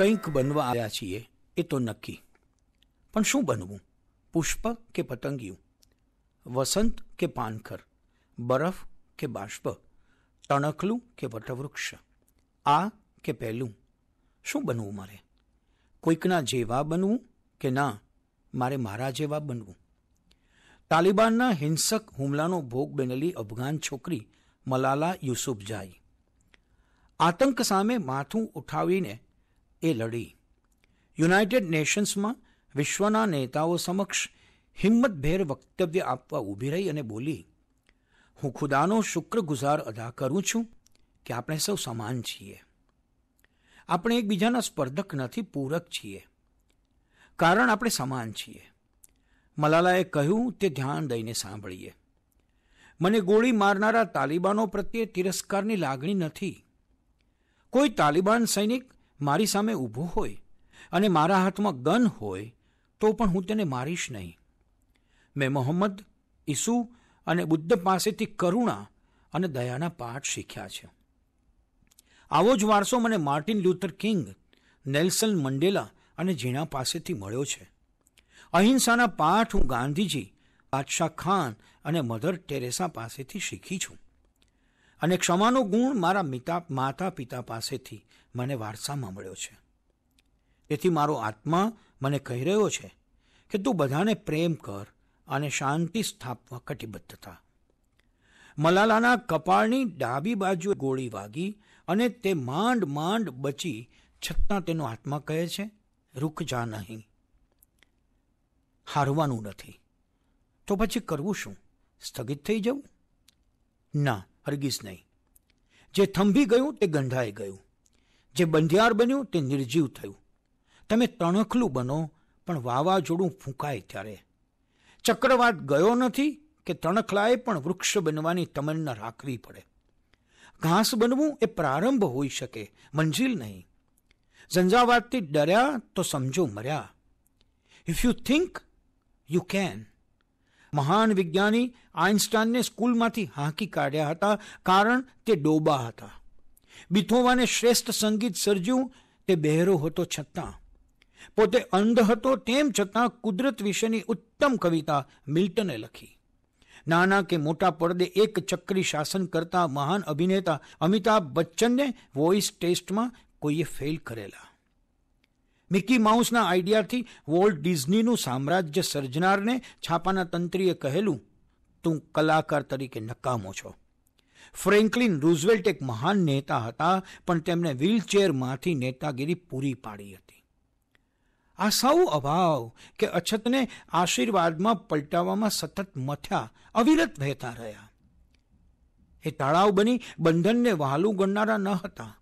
કંઈક બનવા આવ્યા છીએ એ તો નક્કી પણ શું બનવું પુષ્પ કે પતંગિયું વસંત કે પાનખર બરફ કે બાષ્પ તણખલું કે વટવૃક્ષ આ કે પહેલું શું બનવું મારે કોઈકના જેવા બનવું કે ના મારે મારા જેવા બનવું તાલિબાનના હિંસક હુમલાનો ભોગ બનેલી અફઘાન છોકરી મલાલા યુસુફ યુસુફઝાઈ આતંક સામે માથું ઉઠાવીને એ લડી યુનાઇટેડ નેશન્સમાં વિશ્વના નેતાઓ સમક્ષ હિંમતભેર વક્તવ્ય આપવા ઊભી રહી અને બોલી હું ખુદાનો શુક્રગુઝાર અદા કરું છું કે આપણે સૌ સમાન છીએ આપણે એકબીજાના સ્પર્ધક નથી પૂરક છીએ કારણ આપણે સમાન છીએ મલાલાએ કહ્યું તે ધ્યાન દઈને સાંભળીએ મને ગોળી મારનારા તાલિબાનો પ્રત્યે તિરસ્કારની લાગણી નથી કોઈ તાલિબાન સૈનિક મારી સામે ઊભો હોય અને મારા હાથમાં ગન હોય તો પણ હું તેને મારીશ નહીં મેં મોહમ્મદ ઈસુ અને બુદ્ધ પાસેથી કરુણા અને દયાના પાઠ શીખ્યા છે આવો જ વારસો મને Martin Luther King Nelson Mandela અને ઝીણા પાસેથી મળ્યો છે અહિંસાના પાઠ હું ગાંધીજી બાદશાહ ખાન અને મધર ટેરેસા પાસેથી શીખી છું અને ક્ષમાનો ગુણ મારા મિતા માતા પિતા પાસેથી મને વારસામાં મળ્યો છે તેથી મારો આત્મા મને કહી રહ્યો છે કે તું બધાને પ્રેમ કર અને શાંતિ સ્થાપવા કટિબદ્ધ થા મલાલાના કપાળની ડાબી બાજુએ ગોળી વાગી અને તે માંડ માંડ બચી છતાં તેનો આત્મા કહે છે રૂક જા નહીં હારવાનું નથી તો પછી કરવું શું સ્થગિત થઈ જવું ના હરગીઝ નહીં જે થંભી ગયું તે ગંઢાઈ ગયું જે બંધિયાર બન્યું તે નિર્જીવ થયું તમે તણખલું બનો પણ વાવાઝોડું ફૂંકાય ત્યારે ચક્રવાત ગયો નથી કે તણખલાએ પણ વૃક્ષ બનવાની તમન્ના રાખવી પડે ઘાસ બનવું એ પ્રારંભ હોઈ શકે મંજિલ નહીં ઝંઝાવાતથી ડર્યા તો સમજો મર્યા if you think you can મહાન વિજ્ઞાની આઇન્સ્ટાઇનને સ્કૂલમાંથી હાંકી કાઢ્યા હતા કારણ તે ડોબા હતા બિથોવાને શ્રેષ્ઠ સંગીત સર્જ્યું તે બહેરો હતો છતાં પોતે અંધ હતો તેમ છતાં કુદરત વિશેની ઉત્તમ કવિતા મિલ્ટને લખી નાના કે મોટા પડદે એક ચક્રી શાસન કરતા મહાન અભિનેતા અમિતાભ બચ્ચનને વોઇસ ટેસ્ટમાં કોઈએ ફેલ કરેલા મિકી માઉસના આઈડિયાથી વોલ્ટ ડિઝનીનું સામ્રાજ્ય સર્જનારને છાપાના તંત્રીએ કહેલું તું કલાકાર તરીકે નકામો છો ફ્રેન્કલિન રૂઝવેલ્ટ એક મહાન નેતા હતા પણ તેમણે વ્હીલચેરમાંથી નેતાગીરી પૂરી પાડી હતી આ સૌ અભાવ કે અછતને આશીર્વાદમાં પલટાવવામાં સતત મથ્યા અવિરત વહેતા રહ્યા એ તળાવ બની બંધનને વહાલું ગણનારા ન હતા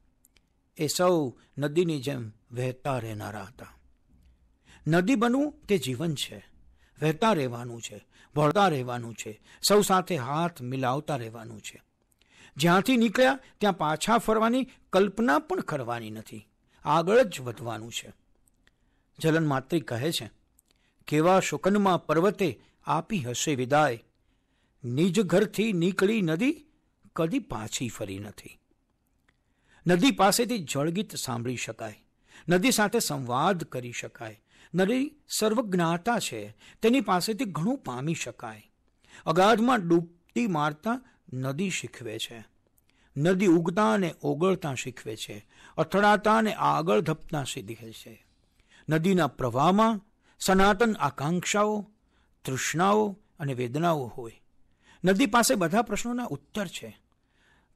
એ સૌ નદીની જેમ વહેતા રહેનારા હતા નદી બનવું તે જીવન છે વહેતા રહેવાનું છે ભળતા રહેવાનું છે સૌ સાથે હાથ મિલાવતા રહેવાનું છે જ્યાંથી નીકળ્યા ત્યાં પાછા ફરવાની કલ્પના પણ કરવાની નથી આગળ જ વધવાનું છે જલન જલનમાત્રી કહે છે કેવા શુકનમાં પર્વતે આપી હશે વિદાય નિજ ઘરથી નીકળી નદી કદી પાછી ફરી નથી નદી પાસેથી જળગીત સાંભળી શકાય નદી સાથે સંવાદ કરી શકાય નદી સર્વજ્ઞાતા છે તેની પાસેથી ઘણું પામી શકાય અગાધમાં ડૂબતી મારતા નદી શીખવે છે નદી ઉગતા અને ઓગળતા શીખવે છે અથડાતા અને આગળ ધપતા શીખે છે નદીના પ્રવાહમાં સનાતન આકાંક્ષાઓ તૃષ્ણાઓ અને વેદનાઓ હોય નદી પાસે બધા પ્રશ્નોના ઉત્તર છે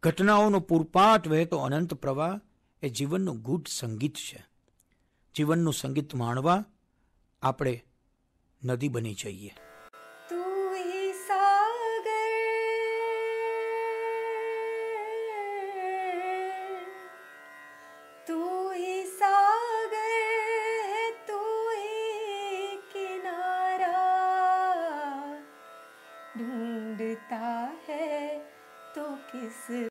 ઘટનાઓનો પૂરપાટ વહેતો અનંત પ્રવાહ એ જીવનનું ગૂઢ સંગીત છે જીવનનું સંગીત માણવા આપણે નદી બની જઈએ ढूंढता है तो किस